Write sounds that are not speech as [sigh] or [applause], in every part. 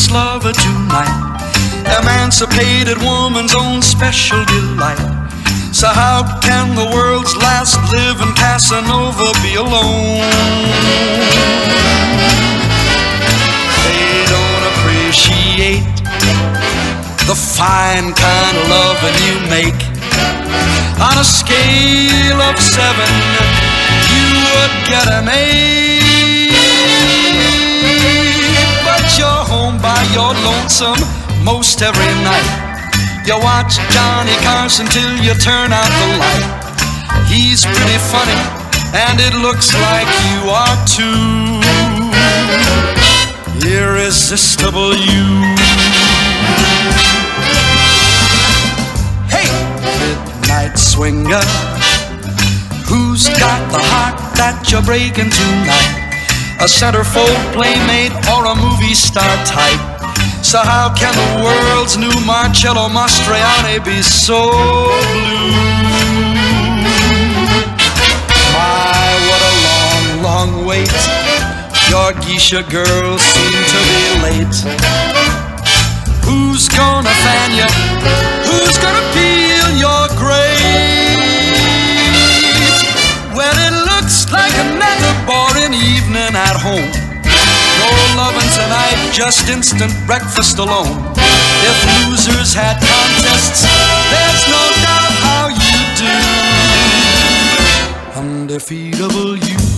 this lover tonight. Emancipated woman's own special delight. So how can the world's last living Casanova be alone? They don't appreciate the fine kind of loving you make. On a scale of seven, you would get an eight you're home by your lonesome most every night. You watch Johnny Carson till you turn out the light. He's pretty funny, and it looks like you are too. Irresistible you. Hey, midnight swinger, who's got the heart that you're breaking tonight? a centerfold playmate, or a movie star type. So how can the world's new Marcello Mastroianni be so blue? My, what a long, long wait. Your geisha girls seem to be late. just instant breakfast alone. If losers had contests, there's no doubt how you do. Undefeatable you.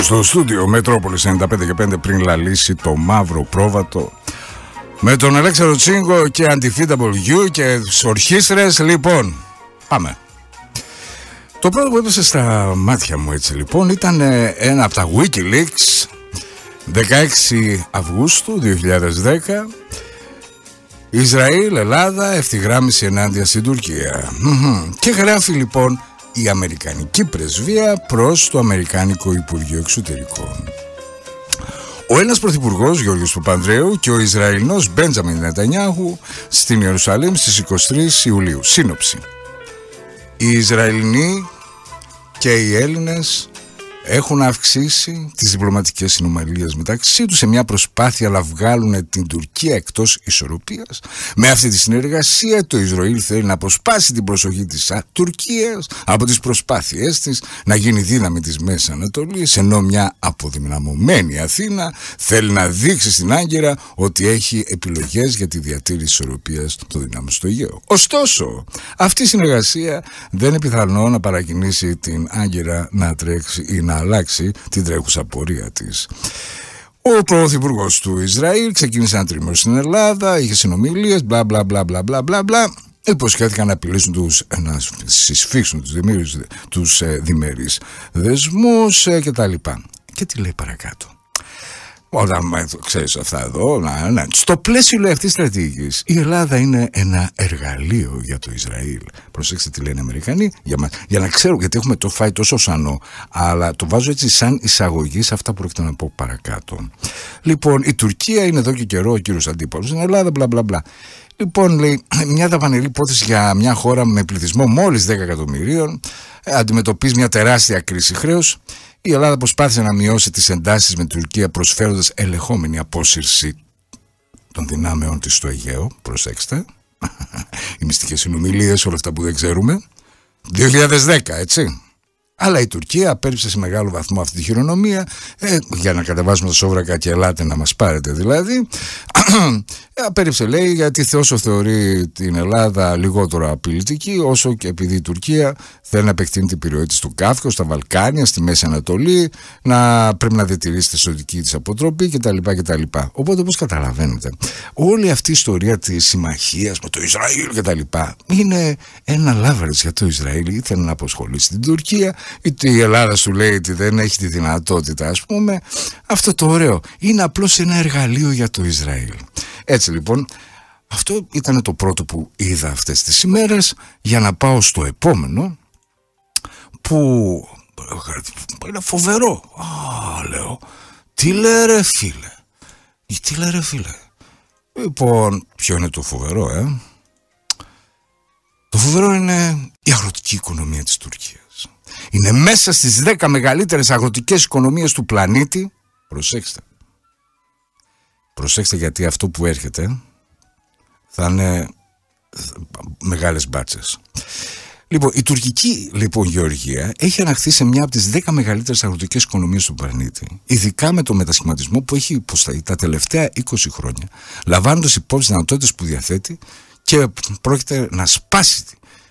στο στούντιο Μετρόπολης 95 και 5 πριν λαλήσει το μαύρο πρόβατο με τον Αλέξανδρο Τσίγκο και You και τις ορχήστρες λοιπόν πάμε το πρώτο που έπεσε στα μάτια μου έτσι λοιπόν ήταν ε, ένα από τα Wikileaks 16 Αυγούστου 2010 Ισραήλ, Ελλάδα, ευθυγράμμιση ενάντια στην Τουρκία. Και γράφει λοιπόν η Αμερικανική Πρεσβεία προς το Αμερικάνικο Υπουργείο Εξωτερικών. Ο Έλληνας Πρωθυπουργός Γιώργος Παπανδρέου και ο Ισραηλινός Μπέντζαμιν Νετανιάχου στην Ιερουσαλήμ στις 23 Ιουλίου. Σύνοψη. Οι Ισραηλινοί και οι Έλληνες έχουν αυξήσει τις διπλωματικές συνομιλίες μεταξύ τους σε μια προσπάθεια να βγάλουν την Τουρκία εκτός ισορροπίας. Με αυτή τη συνεργασία το Ισραήλ θέλει να αποσπάσει την προσοχή της Τουρκίας από τις προσπάθειε της να γίνει δύναμη της μέσης Ανατολής ενώ μια αποδυναμωμένη Αθήνα θέλει να δείξει στην Άγκυρα ότι έχει επιλογές για τη διατήρηση ισορροπίας των δυνάμεων στο Αιγαίο. Ωστόσο, αυτή η συνεργασία δεν είναι πιθανό να παρακινήσει την Άγκυρα να τρέξει ή να αλλάξει την τρέχουσα πορεία της. Ο Πρωθυπουργός του Ισραήλ ξεκίνησε ένα τρίμερο στην Ελλάδα, είχε συνομιλίες, μπλα μπλα μπλα μπλα μπλα μπλα. μπλα. Υποσχέθηκαν να απειλήσουν ε, να συσφίξουν τους τους ε, δεσμούς ε, και Και τι λέει παρακάτω. Όταν ξέρεις αυτά εδώ, να, να. στο πλαίσιο αυτής της στρατηγικής, η Ελλάδα είναι ένα εργαλείο για το Ισραήλ. Προσέξτε τι λένε οι Αμερικανοί, για, να ξέρω, γιατί έχουμε το φάει τόσο σανό, αλλά το βάζω έτσι σαν εισαγωγή σε αυτά που πρόκειται να πω παρακάτω. Λοιπόν, η Τουρκία είναι εδώ και καιρό ο κύριος αντίπαλος στην Ελλάδα, μπλα μπλα μπλα. Λοιπόν, λέει, μια δαπανηρή υπόθεση για μια χώρα με πληθυσμό μόλις 10 εκατομμυρίων ε, αντιμετωπίζει μια τεράστια κρίση χρέους. Η Ελλάδα προσπάθησε να μειώσει τις εντάσεις με την Τουρκία προσφέροντας ελεγχόμενη απόσυρση των δυνάμεών της στο Αιγαίο. Προσέξτε. [laughs] Οι μυστικές συνομιλίες, όλα αυτά που δεν ξέρουμε. 2010, έτσι. Αλλά η Τουρκία απέρριψε σε μεγάλο βαθμό αυτή τη χειρονομία, ε, για να κατεβάσουμε τα σόβρακα και ελάτε να μας πάρετε δηλαδή. Ε, απέρριψε λέει γιατί όσο θεωρεί την Ελλάδα λιγότερο απειλητική, όσο και επειδή η Τουρκία θέλει να επεκτείνει την περιοχή της του Κάφκο, στα Βαλκάνια, στη Μέση Ανατολή, να πρέπει να διατηρήσει τη σωτική της αποτροπή κτλ. κτλ. Οπότε όπως καταλαβαίνετε, όλη αυτή η ιστορία της συμμαχίας με το Ισραήλ κτλ. είναι ένα λάβαρες για το Ισραήλ, ήθελε να αποσχολήσει την Τουρκία η Ελλάδα σου λέει ότι δεν έχει τη δυνατότητα, ας πούμε. Αυτό το ωραίο. Είναι απλώς ένα εργαλείο για το Ισραήλ. Έτσι λοιπόν, αυτό ήταν το πρώτο που είδα αυτές τις ημέρες για να πάω στο επόμενο που είναι φοβερό. Α, λέω, τι λέρε φίλε. Τι λέρε φίλε. Λοιπόν, ποιο είναι το φοβερό, ε. Το φοβερό είναι η αγροτική οικονομία της Τουρκίας είναι μέσα στις 10 μεγαλύτερες αγροτικές οικονομίες του πλανήτη. Προσέξτε. Προσέξτε γιατί αυτό που έρχεται θα είναι μεγάλες μπάτσες. Λοιπόν, η τουρκική λοιπόν, γεωργία έχει αναχθεί σε μια από τις 10 μεγαλύτερες αγροτικές οικονομίες του πλανήτη, ειδικά με το μετασχηματισμό που έχει υποσταθεί τα τελευταία 20 χρόνια, λαμβάνοντας υπόψη δυνατότητες που διαθέτει και πρόκειται να σπάσει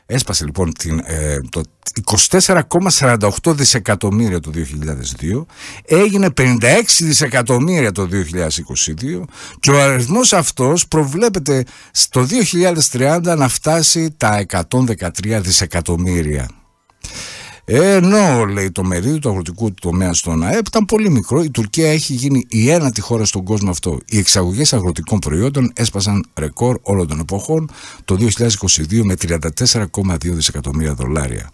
Έσπασε λοιπόν την, ε, το 24,48 δισεκατομμύρια το 2002, έγινε 56 δισεκατομμύρια το 2022 και ο αριθμός αυτός προβλέπεται στο 2030 να φτάσει τα 113 δισεκατομμύρια ενώ λέει το μερίδιο του αγροτικού τομέα στον ΑΕΠ ήταν πολύ μικρό, η Τουρκία έχει γίνει η ένατη χώρα στον κόσμο αυτό. Οι εξαγωγές αγροτικών προϊόντων έσπασαν ρεκόρ όλων των εποχών το 2022 με 34,2 δισεκατομμύρια δολάρια.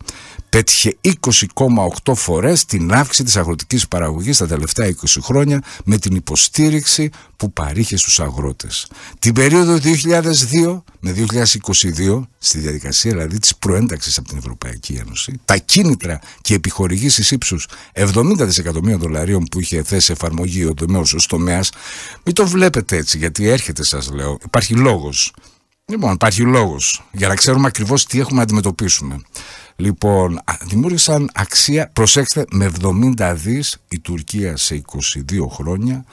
Πέτυχε 20,8 φορές την αύξηση της αγροτικής παραγωγής τα τελευταία 20 χρόνια με την υποστήριξη που παρήχε στους αγρότες. Την περίοδο 2002 με 2022, στη διαδικασία δηλαδή της προένταξης από την Ευρωπαϊκή Ένωση, τα κίνητρα και επιχορηγήσεις ύψους 70 δισεκατομμύρια δολαρίων που είχε θέσει εφαρμογή ο τομέας ως τομέας, μην το βλέπετε έτσι γιατί έρχεται σας λέω, υπάρχει λόγος. Λοιπόν, υπάρχει λόγος για να ξέρουμε ακριβώς τι έχουμε να αντιμετωπίσουμε. Λοιπόν, δημιούργησαν αξία, προσέξτε, με 70 δις η Τουρκία σε 22 χρόνια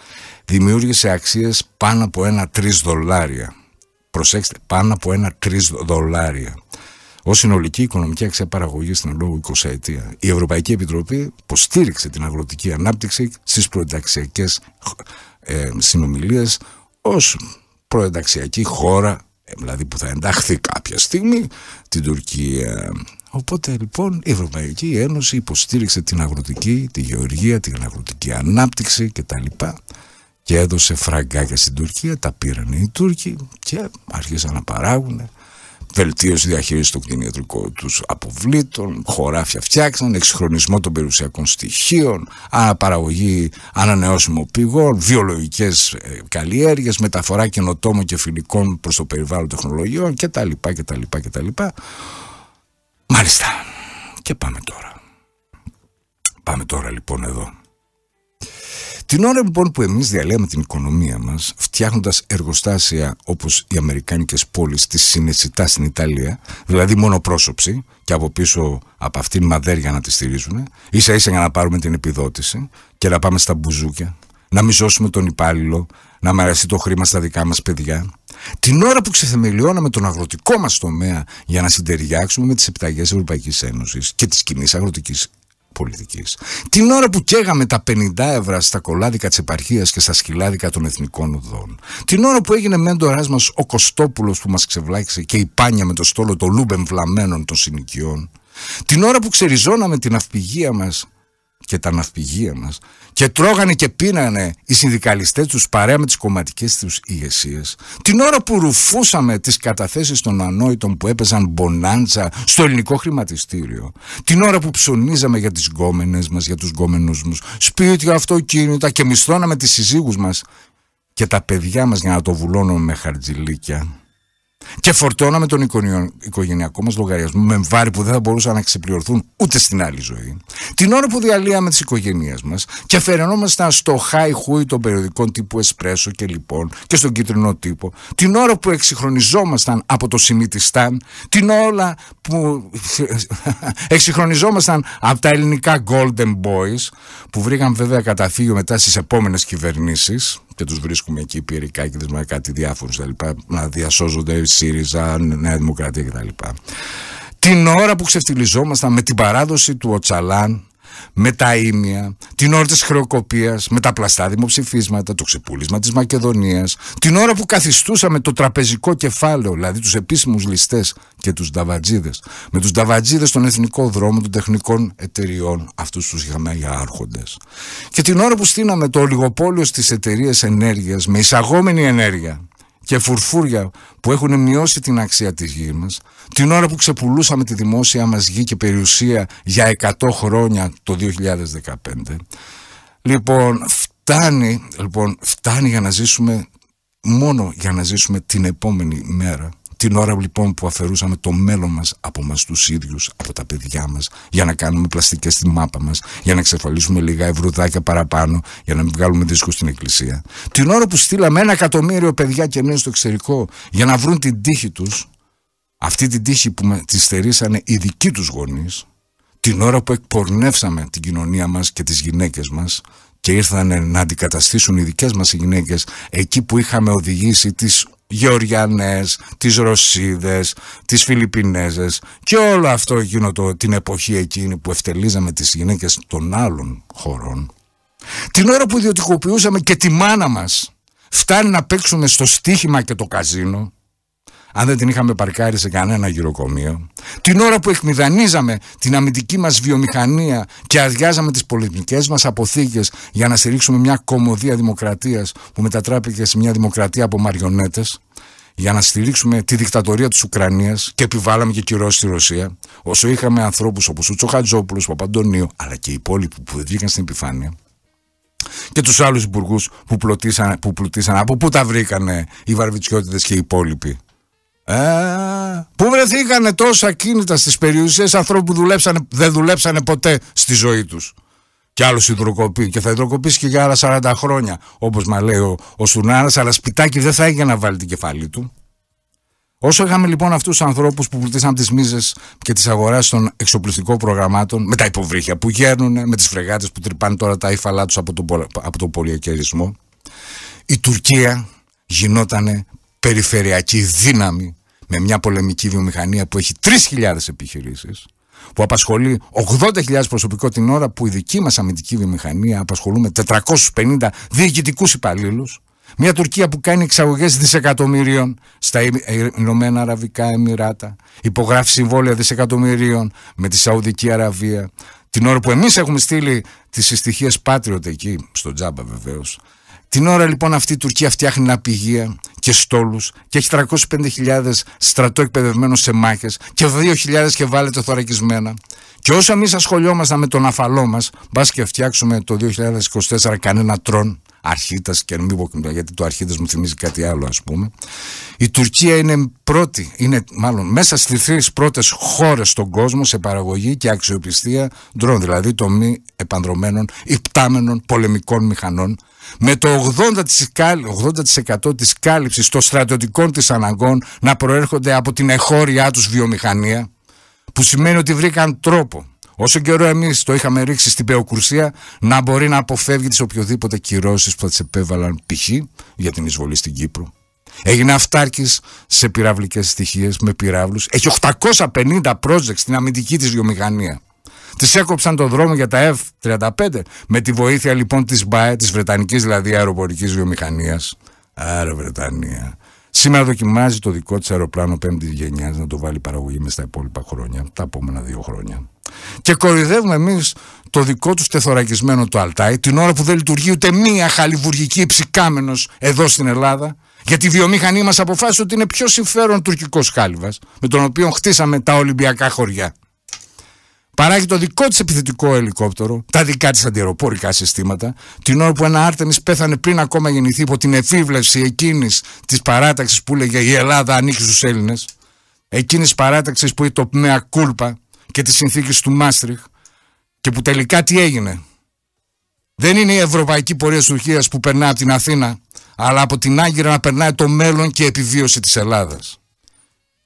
δημιούργησε αξίες πάνω από ένα 3 δολάρια. Προσέξτε, πάνω από ένα 3 δολάρια. Ως συνολική οικονομική αξία παραγωγής στην λόγω 20 ετία, η Ευρωπαϊκή Επιτροπή υποστήριξε την αγροτική ανάπτυξη στις προενταξιακές ε, συνομιλίες ως προενταξιακή χώρα, ε, δηλαδή που θα ενταχθεί κάποια στιγμή, την Τουρκία. Οπότε λοιπόν η Ευρωπαϊκή Ένωση υποστήριξε την αγροτική, τη γεωργία, την αγροτική ανάπτυξη κτλ. Και έδωσε φραγκάκια στην Τουρκία, τα πήραν οι Τούρκοι και άρχισαν να παράγουν. Βελτίωση διαχείρισης των κτηνιατρικών τους αποβλήτων, χωράφια φτιάξαν, εξυγχρονισμό των περιουσιακών στοιχείων, αναπαραγωγή ανανεώσιμων πηγών, βιολογικές ε, καλλιέργειες, μεταφορά καινοτόμων και φιλικών προς το περιβάλλον τεχνολογιών κτλ. κτλ, κτλ. Μάλιστα. Και πάμε τώρα. Πάμε τώρα λοιπόν εδώ. Την ώρα λοιπόν που εμείς διαλέμε την οικονομία μας, φτιάχνοντας εργοστάσια όπως οι Αμερικάνικες πόλεις της Συνεσιτά στην Ιταλία, δηλαδή μόνο πρόσωψη και από πίσω από αυτήν μαδέρια να τη στηρίζουν, ίσα ίσα για να πάρουμε την επιδότηση και να πάμε στα μπουζούκια, να μισώσουμε τον υπάλληλο, να μοιραστεί το χρήμα στα δικά μας παιδιά. Την ώρα που ξεθεμελιώναμε τον αγροτικό μας τομέα για να συντεριάξουμε με τις επιταγές Ευρωπαϊκής Ένωσης και της κοινή αγροτικής πολιτικής. Την ώρα που καίγαμε τα 50 ευρώ στα κολάδικα της επαρχίας και στα σκυλάδικα των εθνικών οδών. Την ώρα που έγινε μέντορας μας ο Κωστόπουλος που μας ξεβλάχισε και η πάνια με το στόλο των λούμπεμβλαμένων των συνοικιών. Την ώρα που ξεριζώναμε την αυπηγία μας και τα ναυπηγεία μας και τρώγανε και πίνανε οι συνδικαλιστές τους παρέα με τις κομματικές τους ηγεσίες. την ώρα που ρουφούσαμε τις καταθέσεις των ανόητων που έπαιζαν μπονάντσα στο ελληνικό χρηματιστήριο την ώρα που ψωνίζαμε για τις γκόμενες μας, για τους γκόμενους μας σπίτια, αυτοκίνητα και μισθώναμε τις συζύγους μας και τα παιδιά μας για να το βουλώνουμε με χαρτζηλίκια και φορτώναμε τον οικογενειακό μας λογαριασμό με βάρη που δεν θα μπορούσαν να ξεπληρωθούν ούτε στην άλλη ζωή. Την ώρα που διαλύαμε τις οικογένειές μας και φερενόμασταν στο χάι hui των περιοδικών τύπου Εσπρέσο και λοιπόν και στον κίτρινο τύπο, την ώρα που εξυγχρονιζόμασταν από το Σιμίτισταν, την ώρα που [laughs] εξυγχρονιζόμασταν από τα ελληνικά Golden Boys, που βρήκαν βέβαια καταφύγιο μετά στις επόμενες κυβερνήσεις, και τους βρίσκουμε εκεί πυρικά και με κάτι διάφορους κτλ. να διασώζονται ΣΥΡΙΖΑ, Νέα Δημοκρατία κτλ. Την ώρα που ξεφτυλιζόμασταν με την παράδοση του Οτσαλάν με τα ίμια, την ώρα της χρεοκοπίας, με τα πλαστά δημοψηφίσματα, το ξεπούλισμα της Μακεδονίας, την ώρα που καθιστούσαμε το τραπεζικό κεφάλαιο, δηλαδή τους επίσημους ληστές και τους νταβατζίδες, με τους νταβατζίδες των εθνικό δρόμο των τεχνικών εταιριών, αυτούς τους είχαμε για άρχοντες. Και την ώρα που στείναμε το ολιγοπόλιο στις εταιρείες ενέργειας, με εισαγόμενη ενέργεια, και φουρφούρια που έχουν μειώσει την αξία της γης μας, την ώρα που ξεπουλούσαμε τη δημόσια μας γη και περιουσία για 100 χρόνια το 2015. Λοιπόν, φτάνει, λοιπόν, φτάνει για να ζήσουμε μόνο για να ζήσουμε την επόμενη μέρα την ώρα λοιπόν που αφαιρούσαμε το μέλλον μας από μας τους ίδιους, από τα παιδιά μας, για να κάνουμε πλαστικές στη μάπα μας, για να εξασφαλίσουμε λίγα ευρουδάκια παραπάνω, για να μην βγάλουμε δίσκο στην εκκλησία. Την ώρα που στείλαμε ένα εκατομμύριο παιδιά και εμείς στο εξωτερικό για να βρουν την τύχη τους, αυτή την τύχη που τη στερήσανε οι δικοί τους γονείς, την ώρα που εκπορνεύσαμε την κοινωνία μας και τις γυναίκες μας και ήρθαν να αντικαταστήσουν οι δικές μας εκεί που είχαμε οδηγήσει τις Γεωργιανές, τις Ρωσίδες, τις Φιλιππινέζες και όλο αυτό εκείνο την εποχή εκείνη που ευτελίζαμε τις γυναίκες των άλλων χωρών την ώρα που ιδιωτικοποιούσαμε και τη μάνα μας φτάνει να παίξουμε στο στίχημα και το καζίνο αν δεν την είχαμε παρκάρει σε κανένα γυροκομείο, την ώρα που εκμηδανίζαμε την αμυντική μας βιομηχανία και αδειάζαμε τις πολιτικές μας αποθήκες για να στηρίξουμε μια κομμωδία δημοκρατίας που μετατράπηκε σε μια δημοκρατία από μαριονέτες, για να στηρίξουμε τη δικτατορία της Ουκρανίας και επιβάλαμε και κυρώσεις στη Ρωσία, όσο είχαμε ανθρώπους όπως ο Τσοχατζόπουλος, ο Παπαντονίου, αλλά και οι υπόλοιποι που δεν βγήκαν στην επιφάνεια, και τους άλλους υπουργούς που, πλουτίσαν, από πού τα βρήκανε οι βαρβιτσιότητε και οι υπόλοιποι ε, πού βρεθήκανε τόσα κίνητα στις περιουσίες ανθρώπων που δουλέψανε, δεν δουλέψανε ποτέ στη ζωή τους. Και άλλος υδροκοπεί. Και θα υδροκοπήσει και για άλλα 40 χρόνια. όπως μα λέει ο, ο αλλά σπιτάκι δεν θα έχει να βάλει την κεφαλή του. Όσο είχαμε λοιπόν αυτούς τους ανθρώπους που πλουτίσαν τις μίζες και τις αγοράσει των εξοπλιστικών προγραμμάτων, με τα υποβρύχια που γέρνουν, με τις φρεγάτες που τρυπάνε τώρα τα ύφαλά τους από τον, από τον πολυεκαιρισμό, η Τουρκία γινότανε περιφερειακή δύναμη με μια πολεμική βιομηχανία που έχει 3.000 επιχειρήσεις που απασχολεί 80.000 προσωπικό την ώρα που η δική μας αμυντική βιομηχανία απασχολούμε 450 διοικητικούς υπαλλήλους. Μια Τουρκία που κάνει εξαγωγές δισεκατομμυρίων στα Ηνωμένα Αραβικά Εμμυράτα, υπογράφει συμβόλαια δισεκατομμυρίων με τη Σαουδική Αραβία. Την ώρα που εμείς έχουμε στείλει τις συστοιχίες Patriot εκεί, στον Τζάμπα βεβαίως, την ώρα λοιπόν αυτή η Τουρκία φτιάχνει ναυπηγεία και στόλους και έχει 305.000 στρατό εκπαιδευμένο σε μάχες και 2.000 και βάλετε θωρακισμένα. Και όσο εμείς ασχολιόμασταν με τον αφαλό μας, μπας και φτιάξουμε το 2024 κανένα τρόν αρχίτας και μην πω γιατί το αρχίτας μου θυμίζει κάτι άλλο, ας πούμε. Η Τουρκία είναι πρώτη, είναι μάλλον μέσα στις τρεις πρώτες χώρες στον κόσμο σε παραγωγή και αξιοπιστία ντρόν, δηλαδή των μη επανδρομένων υπτάμενων πολεμικών μηχανών. Με το 80% της κάλυψης των στρατιωτικών της αναγκών να προέρχονται από την εχώριά τους βιομηχανία που σημαίνει ότι βρήκαν τρόπο όσο καιρό εμείς το είχαμε ρίξει στην πεοκρουσία, να μπορεί να αποφεύγει τις οποιοδήποτε κυρώσεις που θα τις επέβαλαν π.χ. για την εισβολή στην Κύπρο. Έγινε αυτάρκης σε πυραυλικές στοιχείες με πυράβλους. Έχει 850 projects στην αμυντική της βιομηχανία. Τη έκοψαν τον δρόμο για τα F-35 με τη βοήθεια λοιπόν της ΜΠΑΕ, της Βρετανικής δηλαδή αεροπορικής βιομηχανίας. Άρα Βρετανία. Σήμερα δοκιμάζει το δικό της αεροπλάνο πέμπτη γενιάς να το βάλει παραγωγή μες στα υπόλοιπα χρόνια, τα επόμενα δύο χρόνια. Και κορυδεύουμε εμείς το δικό τους τεθωρακισμένο το Αλτάι, την ώρα που δεν λειτουργεί ούτε μία χαλιβουργική ψυκάμενος εδώ στην Ελλάδα, γιατί η βιομηχανή μας αποφάσισε ότι είναι πιο συμφέρον τουρκικός χάλιβας, με τον οποίο χτίσαμε τα Ολυμπιακά χωριά. Παράγει το δικό της επιθετικό ελικόπτερο, τα δικά της αντιεροπορικά συστήματα, την ώρα που ένα Άρτεμι πέθανε πριν ακόμα γεννηθεί από την εφήβλευση εκείνης της παράταξης που έλεγε Η Ελλάδα ανήκει στους Έλληνες, εκείνης τη παράταξης που είχε το πνεύμα Κούλπα και τη συνθήκη του Μάστριχ, και που τελικά τι έγινε. Δεν είναι η ευρωπαϊκή πορεία της Τουρκία που περνά από την Αθήνα, αλλά από την Άγκυρα να περνάει το μέλλον και η επιβίωση της Ελλάδας.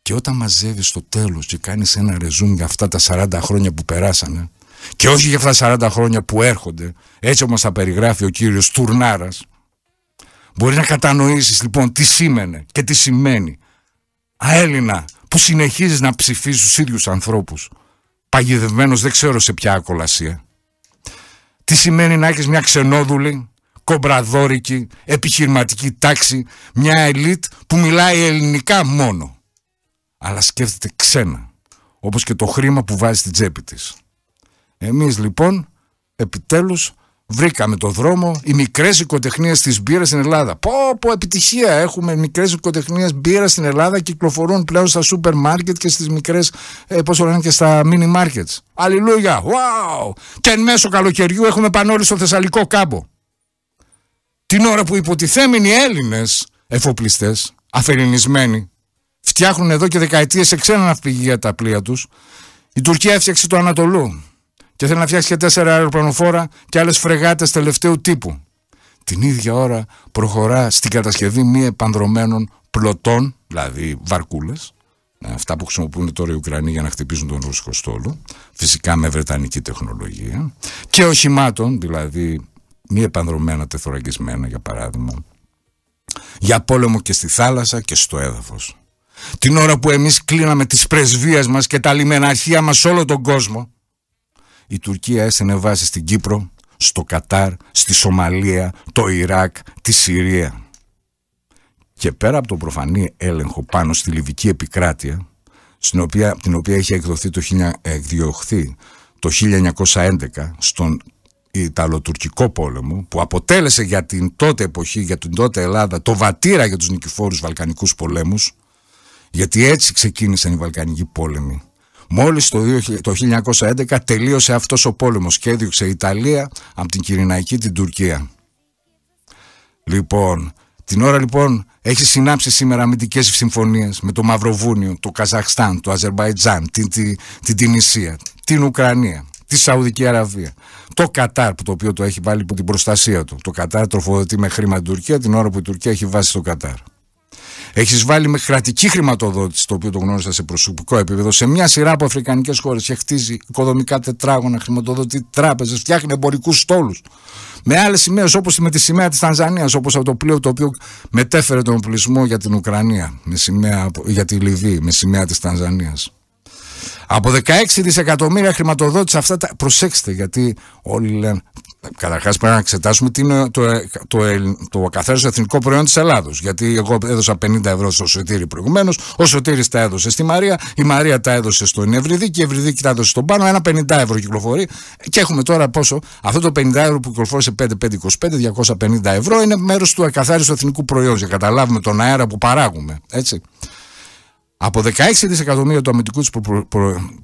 Και όταν μαζεύεις το τέλος και κάνεις ένα ρεζούμ για αυτά τα 40 χρόνια που περάσανε και όχι για αυτά τα 40 χρόνια που έρχονται, έτσι όμως τα περιγράφει ο κύριος Τουρνάρας, μπορεί να κατανοήσεις λοιπόν τι σήμαινε και τι σημαίνει. Αέλληνα που συνεχίζεις να ψηφίζεις τους ίδιους ανθρώπους, παγιδευμένος δεν ξέρω σε ποια ακολασία. Τι σημαίνει να έχεις μια ξενόδουλη, κομπραδόρικη, επιχειρηματική τάξη, μια ελίτ που μιλάει ελληνικά μόνο αλλά σκέφτεται ξένα, όπως και το χρήμα που βάζει στην τσέπη της. Εμείς λοιπόν, επιτέλους, βρήκαμε το δρόμο, οι μικρές οικοτεχνίες της μπύρας στην Ελλάδα. Πω πω επιτυχία έχουμε, μικρές οικοτεχνίες μπύρας στην Ελλάδα κυκλοφορούν πλέον στα σούπερ μάρκετ και στις μικρές, ε, λένε και στα μίνι μάρκετ. Αλληλούια, wow! Και εν μέσω καλοκαιριού έχουμε πανόλη στο Θεσσαλικό κάμπο. Την ώρα που υποτιθέμενοι Έλληνες εφοπλιστές, αφαιρινισμένοι Φτιάχνουν εδώ και δεκαετίες σε ξένα για τα πλοία τους. Η Τουρκία έφτιαξε το Ανατολού και θέλει να φτιάξει και τέσσερα αεροπλανοφόρα και άλλες φρεγάτες τελευταίου τύπου. Την ίδια ώρα προχωρά στην κατασκευή μη επανδρομένων πλωτών, δηλαδή βαρκούλες, ε, αυτά που χρησιμοποιούν τώρα οι Ουκρανοί για να χτυπήσουν τον Ρώσικο στόλο, φυσικά με βρετανική τεχνολογία, και οχημάτων, δηλαδή μη επανδρομένα τεθωρακισμένα για παράδειγμα, για πόλεμο και στη θάλασσα και στο έδαφος την ώρα που εμείς κλείναμε τις πρεσβείες μας και τα λιμεναρχία μας σε όλο τον κόσμο, η Τουρκία έστενε βάση στην Κύπρο, στο Κατάρ, στη Σομαλία, το Ιράκ, τη Συρία. Και πέρα από τον προφανή έλεγχο πάνω στη Λιβική επικράτεια, στην οποία, την οποία είχε εκδοθεί το, εκδιωχθεί το 1911 στον Ιταλοτουρκικό πόλεμο που αποτέλεσε για την τότε εποχή, για την τότε Ελλάδα το βατήρα για τους νικηφόρους Βαλκανικούς πολέμους γιατί έτσι ξεκίνησαν οι Βαλκανικοί πόλεμοι. Μόλις το, 1911 τελείωσε αυτός ο πόλεμος και έδιωξε η Ιταλία από την Κυριναϊκή την Τουρκία. Λοιπόν, την ώρα λοιπόν έχει συνάψει σήμερα αμυντικές συμφωνίες με το Μαυροβούνιο, το Καζαχστάν, το Αζερβαϊτζάν, την, την, την Τινησία, την Ουκρανία, τη Σαουδική Αραβία, το Κατάρ, που το οποίο το έχει βάλει υπό την προστασία του. Το Κατάρ τροφοδοτεί με χρήμα την Τουρκία την ώρα που η Τουρκία έχει βάσει στο Κατάρ. Έχεις βάλει με κρατική χρηματοδότηση, το οποίο το γνώρισα σε προσωπικό επίπεδο, σε μια σειρά από αφρικανικές χώρες και χτίζει οικοδομικά τετράγωνα, χρηματοδοτεί τράπεζες, φτιάχνει εμπορικούς στόλους. Με άλλες σημαίες, όπως με τη σημαία της Τανζανίας, όπως από το πλοίο το οποίο μετέφερε τον οπλισμό για την Ουκρανία, με σημαία, για τη Λιβύη, με σημαία της Τανζανίας. Από 16 δισεκατομμύρια χρηματοδότησε αυτά τα. Προσέξτε, γιατί όλοι λένε Καταρχάς πρέπει να εξετάσουμε τι είναι το, το, το, το εθνικό προϊόν της Ελλάδος. Γιατί εγώ έδωσα 50 ευρώ στο Σωτήρι προηγουμένως, ο Σωτήρι τα έδωσε στη Μαρία, η Μαρία τα έδωσε στον Ευρυδίκη και η Ευρυδίκη τα έδωσε στον Πάνο. Ένα 50 ευρώ κυκλοφορεί. Και έχουμε τώρα πόσο. Αυτό το 50 ευρώ που κυκλοφορησε 5,525, 250 ευρώ είναι μέρος του ακαθάριστου εθνικού προϊόντος. Για καταλάβουμε τον αέρα που παράγουμε. Έτσι. Από 16 δισεκατομμύρια του αμυντικού της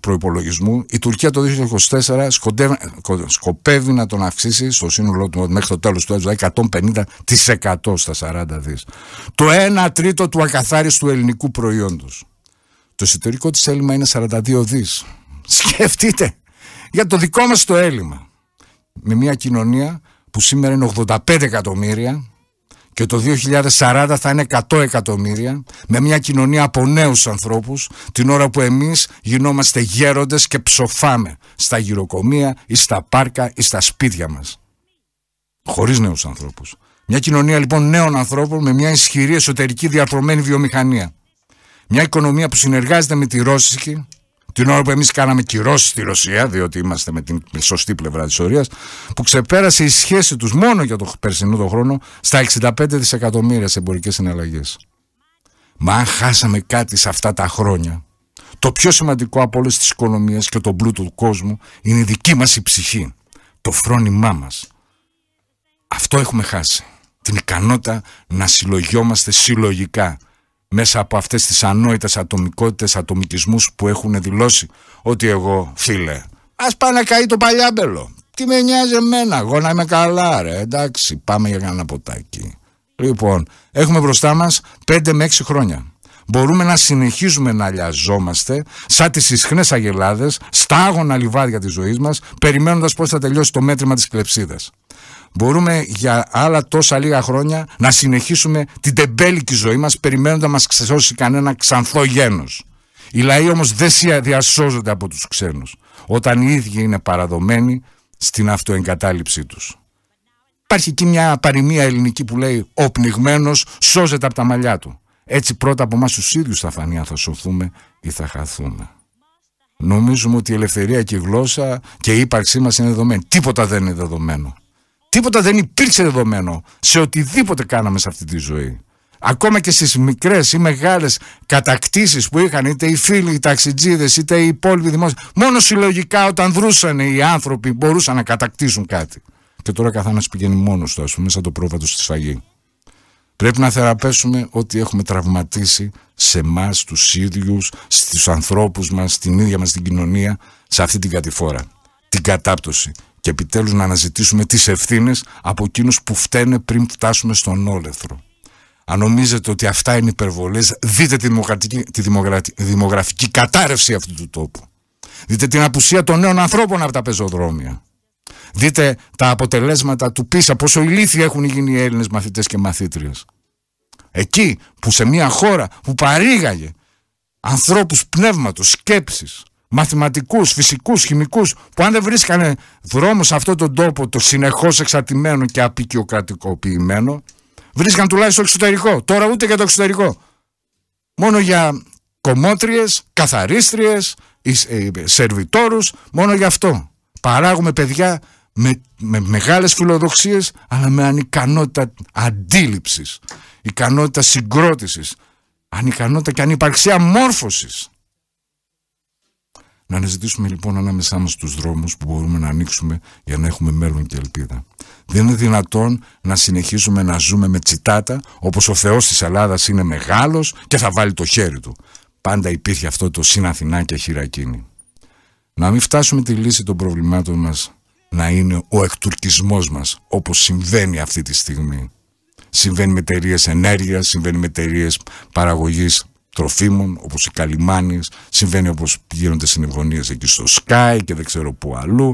προπολογισμού, η Τουρκία το 2024 σκοπεύει να τον αυξήσει στο σύνολό του μέχρι το τέλος του έτους, 150% δηλαδή στα 40 δις. Το 1 τρίτο του ακαθάριστου ελληνικού προϊόντος. Το εσωτερικό της έλλειμμα είναι 42 δις. Σκεφτείτε για το δικό μας το έλλειμμα. Με μια κοινωνία που σήμερα είναι 85 εκατομμύρια και το 2040 θα είναι 100 εκατομμύρια με μια κοινωνία από νέους ανθρώπους την ώρα που εμείς γινόμαστε γέροντες και ψοφάμε στα γυροκομεία ή στα πάρκα ή στα σπίτια μας. Χωρίς νέους ανθρώπους. Μια κοινωνία λοιπόν νέων ανθρώπων με μια ισχυρή εσωτερική διαρθρωμένη βιομηχανία. Μια οικονομία που συνεργάζεται με τη Ρώσικη την ώρα που εμείς κάναμε κυρώσεις στη Ρωσία, διότι είμαστε με την σωστή πλευρά της ιστορία, που ξεπέρασε η σχέση τους μόνο για το περσινό το χρόνο στα 65 δισεκατομμύρια σε εμπορικές συναλλαγές. Μα αν χάσαμε κάτι σε αυτά τα χρόνια, το πιο σημαντικό από όλες τις οικονομίες και τον πλούτο του κόσμου είναι η δική μας η ψυχή, το φρόνημά μας. Αυτό έχουμε χάσει. Την ικανότητα να συλλογιόμαστε συλλογικά μέσα από αυτές τις ανόητες ατομικότητες, ατομικισμούς που έχουν δηλώσει ότι εγώ φίλε ας πάει να καεί το παλιάμπελο τι με νοιάζει εμένα, εγώ να είμαι καλά ρε εντάξει πάμε για κανένα ποτάκι λοιπόν έχουμε μπροστά μας 5 με 6 χρόνια μπορούμε να συνεχίζουμε να λιαζόμαστε σαν τις ισχνές αγελάδες στα άγωνα λιβάδια της ζωής μας περιμένοντας πως θα τελειώσει το μέτρημα της κλεψίδας μπορούμε για άλλα τόσα λίγα χρόνια να συνεχίσουμε την τεμπέλικη ζωή μας περιμένοντας μας ξεσώσει κανένα ξανθό γένος. Οι λαοί όμως δεν διασώζονται από τους ξένους όταν οι ίδιοι είναι παραδομένοι στην αυτοεγκατάληψή τους. Υπάρχει εκεί μια παροιμία ελληνική που λέει «Ο πνιγμένος σώζεται από τα μαλλιά του». Έτσι πρώτα από εμάς τους ίδιους θα φανεί αν θα σωθούμε ή θα χαθούμε. Νομίζουμε ότι η ελευθερία και η γλώσσα και η ύπαρξή μας είναι δεδομένη. Τίποτα δεν είναι δεδομένο. Τίποτα δεν υπήρξε δεδομένο σε οτιδήποτε κάναμε σε αυτή τη ζωή. Ακόμα και στις μικρές ή μεγάλες κατακτήσεις που είχαν είτε οι φίλοι, οι ταξιτζίδες, είτε οι υπόλοιποι δημόσιοι, μόνο συλλογικά όταν δρούσαν οι άνθρωποι μπορούσαν να κατακτήσουν κάτι. Και τώρα καθένας πηγαίνει μόνος του, ας πούμε, σαν το πρόβατο στη σφαγή. Πρέπει να θεραπεύσουμε ό,τι έχουμε τραυματίσει σε εμάς, τους ίδιους, στους ανθρώπους μας, στην ίδια μας την κοινωνία, σε αυτή την κατηφόρα, την κατάπτωση και επιτέλους να αναζητήσουμε τις ευθύνες από εκείνους που φταίνε πριν φτάσουμε στον όλεθρο. Αν νομίζετε ότι αυτά είναι υπερβολές, δείτε τη, τη δημογραφική κατάρρευση αυτού του τόπου. Δείτε την απουσία των νέων ανθρώπων από τα πεζοδρόμια. Δείτε τα αποτελέσματα του πίσα πόσο ηλίθιοι έχουν γίνει οι Έλληνες μαθητές και μαθήτριες. Εκεί που σε μια χώρα που παρήγαγε ανθρώπους πνεύματος, σκέψης, μαθηματικούς, φυσικούς, χημικούς, που αν δεν βρίσκανε δρόμο σε αυτόν τον τόπο το συνεχώς εξαρτημένο και απεικιοκρατικοποιημένο, βρίσκαν τουλάχιστον το εξωτερικό. Τώρα ούτε για το εξωτερικό. Μόνο για κομμότριες, καθαρίστριες, ε, ε, σερβιτόρους, μόνο για αυτό. Παράγουμε παιδιά με, με μεγάλες φιλοδοξίες αλλά με ανικανότητα αντίληψης, ικανότητα συγκρότησης, ανικανότητα και ανυπαρξία μόρφωσης. Να αναζητήσουμε λοιπόν ανάμεσά μας τους δρόμους που μπορούμε να ανοίξουμε για να έχουμε μέλλον και ελπίδα. Δεν είναι δυνατόν να συνεχίσουμε να ζούμε με τσιτάτα όπως ο Θεός της Ελλάδας είναι μεγάλος και θα βάλει το χέρι του. Πάντα υπήρχε αυτό το συναθηνά και χειρακίνη. Να μην φτάσουμε τη λύση των προβλημάτων μας να είναι ο εκτουρκισμός μας όπως συμβαίνει αυτή τη στιγμή. Συμβαίνει με εταιρείες ενέργειας, συμβαίνει με εταιρείες παραγωγής τροφίμων, όπως οι καλυμάνιες, συμβαίνει όπως γίνονται συνευγωνίε εκεί στο Sky και δεν ξέρω πού αλλού.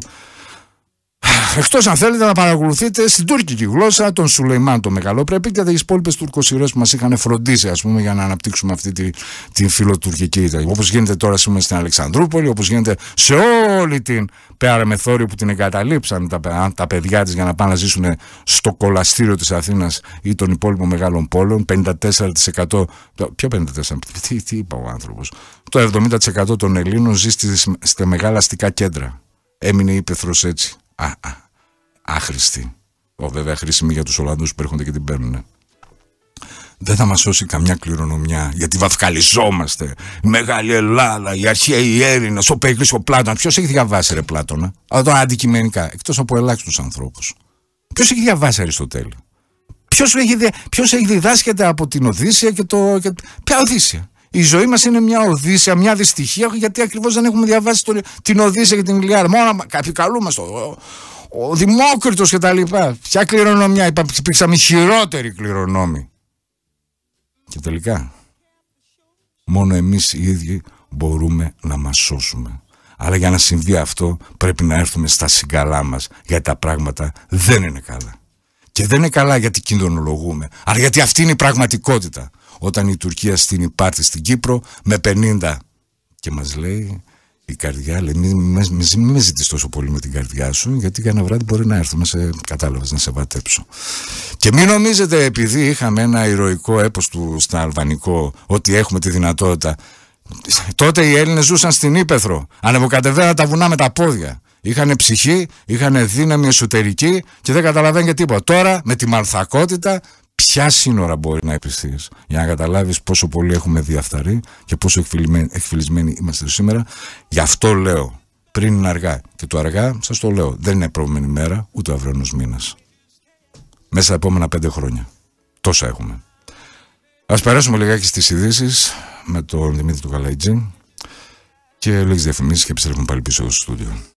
Εκτός αν θέλετε να παρακολουθείτε στην τουρκική γλώσσα τον Σουλεϊμάν το Μεγαλόπρεπη και τις υπόλοιπες τουρκοσυρέ που μας είχαν φροντίσει ας πούμε, για να αναπτύξουμε αυτή τη, τη φιλοτουρκική Όπως γίνεται τώρα σήμερα στην Αλεξανδρούπολη, όπως γίνεται σε όλη την Πέρα Μεθόριο που την εγκαταλείψαν τα, τα παιδιά της για να πάνε να ζήσουν στο κολαστήριο της Αθήνας ή των υπόλοιπων μεγάλων πόλεων. 54%. Ποιο 54%, τι, τι είπα ο άνθρωπος. Το 70% των Ελλήνων ζει στα μεγάλα αστικά κέντρα. Έμεινε ύπεθρος έτσι α, α, άχρηστη. Ο, βέβαια χρήσιμη για τους Ολλανδούς που έρχονται και την παίρνουν. Δεν θα μας σώσει καμιά κληρονομιά γιατί βαφκαλιζόμαστε. Μεγάλη Ελλάδα, η αρχαίοι Έλληνας, ο Πέγκλης, ο Πλάτωνας. Ποιος έχει διαβάσει ρε Πλάτωνα, αλλά αντικειμενικά, εκτός από ελάχιστους ανθρώπους. Ποιος έχει διαβάσει Αριστοτέλη. Ποιος έχει, διδάσκεται από την Οδύσσια και το... Και... Ποια Οδύσσια. Η ζωή μας είναι μια Οδύσσια, μια δυστυχία, γιατί ακριβώς δεν έχουμε διαβάσει την Οδύσσια και την Ιλιάρ. Μόνο κάποιοι καλούμαστε. Ο, ο, ο τα λοιπά. Ποια κληρονομιά, υπήρξαμε χειρότεροι κληρονόμοι. Και τελικά, μόνο εμείς οι ίδιοι μπορούμε να μας σώσουμε. Αλλά για να συμβεί αυτό, πρέπει να έρθουμε στα συγκαλά μας, γιατί τα πράγματα δεν είναι καλά. Και δεν είναι καλά γιατί κινδυνολογούμε, αλλά γιατί αυτή είναι η πραγματικότητα όταν η Τουρκία στην πάρτι στην Κύπρο με 50. Και μας λέει η καρδιά, λέει μην με, με, τόσο πολύ με την καρδιά σου γιατί κανένα βράδυ μπορεί να έρθουμε σε κατάλαβες να σε βατέψω. Και μην νομίζετε επειδή είχαμε ένα ηρωικό έπος του στα αλβανικό ότι έχουμε τη δυνατότητα Τότε οι Έλληνες ζούσαν στην Ήπεθρο. Ανεβοκατεβαίναν τα βουνά με τα πόδια. Είχαν ψυχή, είχαν δύναμη εσωτερική και δεν καταλαβαίνει τίποτα. Τώρα με τη μαλθακότητα ποια σύνορα μπορεί να επιστείς για να καταλάβεις πόσο πολύ έχουμε διαφθαρεί και πόσο εκφυλισμένοι είμαστε σήμερα. Γι' αυτό λέω πριν είναι αργά. Και το αργά, σας το λέω, δεν είναι επόμενη μέρα ούτε αυριανός μήνας. Μέσα στα επόμενα πέντε χρόνια. Τόσα έχουμε. Ας περάσουμε λιγάκι στις ειδήσεις με τον Δημήτρη του Καλαϊτζή και λίγες διαφημίσεις και επιστρέφουμε πάλι πίσω στο στούντιο.